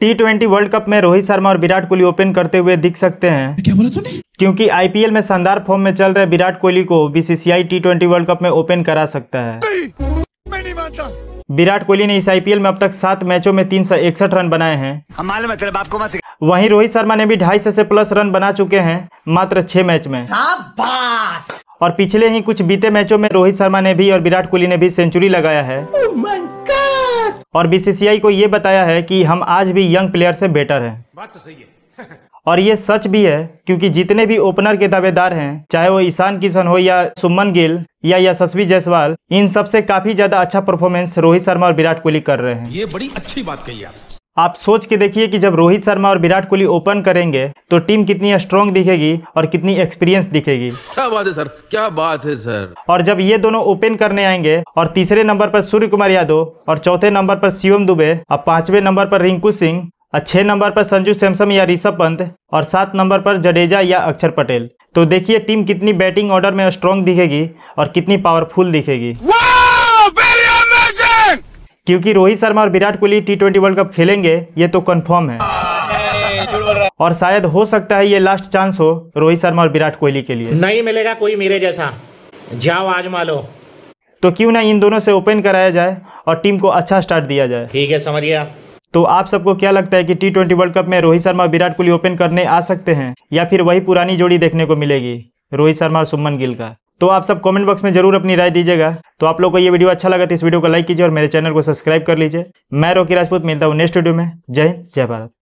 T twenty World Cup में रोहित शर्मा और Virat Kohli open करते हुए दिख सकते हैं क्या बोला तूने क्योंकि आईपीएल में शानदार फॉर्म में चल रहे विराट कोहली को BCCI T twenty World Cup में ओपन करा सकता है मैं नहीं मानता विराट कोहली ने इस आईपीएल में अब तक सात मैचों में तीन सौ इकसठ रन बनाए हैं वहीं रोहित शर्मा ने भी ढाई से प्लस रन बना चुके हैं मात्र छह मैच में और पिछले ही कुछ बीते मैचों में रोहित शर्मा ने भी और विराट कोहली ने भी सेंचुरी लगाया है oh और बीसीसीआई को ये बताया है कि हम आज भी यंग प्लेयर से बेटर हैं बात तो सही है और ये सच भी है क्योंकि जितने भी ओपनर के दावेदार हैं चाहे वो ईशान किशन हो या सुमन गिल या यशस्वी जायसवाल इन सबसे काफी ज्यादा अच्छा परफॉर्मेंस रोहित शर्मा और विराट कोहली कर रहे हैं ये बड़ी अच्छी बात कही आप आप सोच के देखिए कि जब रोहित शर्मा और विराट कोहली ओपन करेंगे तो टीम कितनी स्ट्रॉन्ग दिखेगी और कितनी एक्सपीरियंस दिखेगी क्या बात है सर क्या बात है सर और जब ये दोनों ओपन करने आएंगे और तीसरे नंबर पर सूर्य कुमार यादव और चौथे नंबर पर शिवम दुबे और पांचवें नंबर पर रिंकू सिंह और छह नंबर पर संजू सैमसम या ऋषभ पंत और सात नंबर पर जडेजा या अक्षर पटेल तो देखिए टीम कितनी बैटिंग ऑर्डर में स्ट्रॉन्ग दिखेगी और कितनी पावरफुल दिखेगी क्योंकि रोहित शर्मा और Virat Kohli T twenty World Cup खेलेंगे ये तो कन्फर्म है और शायद हो सकता है ये लास्ट चांस हो रोहित शर्मा और विराट कोहली के लिए नहीं मिलेगा कोई मेरे जैसा जाओ आज मालो तो क्यों ना इन दोनों से ओपन कराया जाए और टीम को अच्छा स्टार्ट दिया जाए ठीक है समझ गया तो आप सबको क्या लगता है कि टी ट्वेंटी वर्ल्ड कप में रोहित शर्मा विराट कोहली ओपन करने आ सकते हैं या फिर वही पुरानी जोड़ी देखने को मिलेगी रोहित शर्मा और सुमन गिल का तो आप सब कमेंट बॉक्स में जरूर अपनी राय दीजिएगा तो आप लोग को ये वीडियो अच्छा लगा तो इस वीडियो को लाइक कीजिए और मेरे चैनल को सब्सक्राइब कर लीजिए मैं रोकी राजपूत मिलता हूँ नेक्स्ट वीडियो में जय हिंद जय भारत